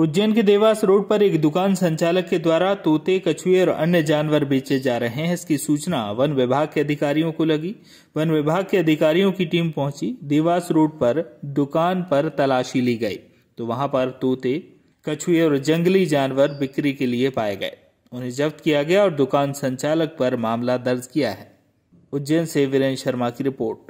उज्जैन के देवास रोड पर एक दुकान संचालक के द्वारा तोते कछुए और अन्य जानवर बेचे जा रहे हैं इसकी सूचना वन विभाग के अधिकारियों को लगी वन विभाग के अधिकारियों की टीम पहुंची देवास रोड पर दुकान पर तलाशी ली गई तो वहां पर तोते कछुए और जंगली जानवर बिक्री के लिए पाए गए उन्हें जब्त किया गया और दुकान संचालक पर मामला दर्ज किया है उज्जैन से वीरेंद्र शर्मा की रिपोर्ट